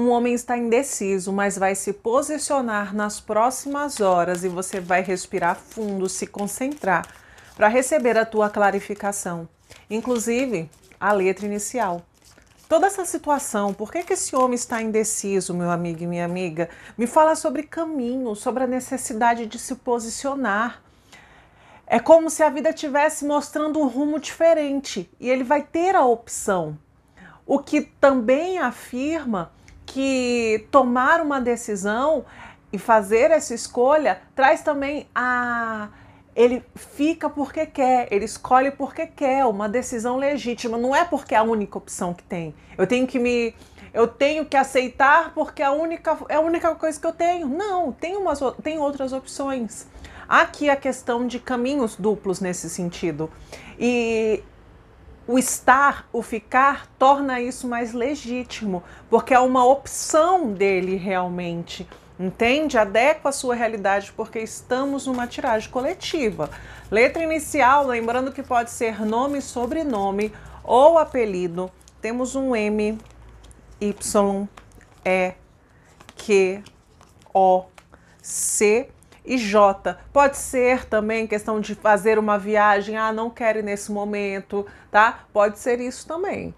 Um homem está indeciso, mas vai se posicionar nas próximas horas e você vai respirar fundo, se concentrar para receber a tua clarificação, inclusive a letra inicial. Toda essa situação, por que, que esse homem está indeciso, meu amigo e minha amiga? Me fala sobre caminho, sobre a necessidade de se posicionar. É como se a vida estivesse mostrando um rumo diferente e ele vai ter a opção. O que também afirma que tomar uma decisão e fazer essa escolha traz também a ele fica porque quer, ele escolhe porque quer, uma decisão legítima, não é porque é a única opção que tem. Eu tenho que me eu tenho que aceitar porque é a única é a única coisa que eu tenho. Não, tem umas tem outras opções. aqui a questão de caminhos duplos nesse sentido. E o estar, o ficar, torna isso mais legítimo, porque é uma opção dele realmente. Entende? Adequa a sua realidade, porque estamos numa tiragem coletiva. Letra inicial, lembrando que pode ser nome, sobrenome ou apelido. Temos um M, Y, E, Q, O, C e J. Pode ser também questão de fazer uma viagem, ah, não quero nesse momento, tá? Pode ser isso também.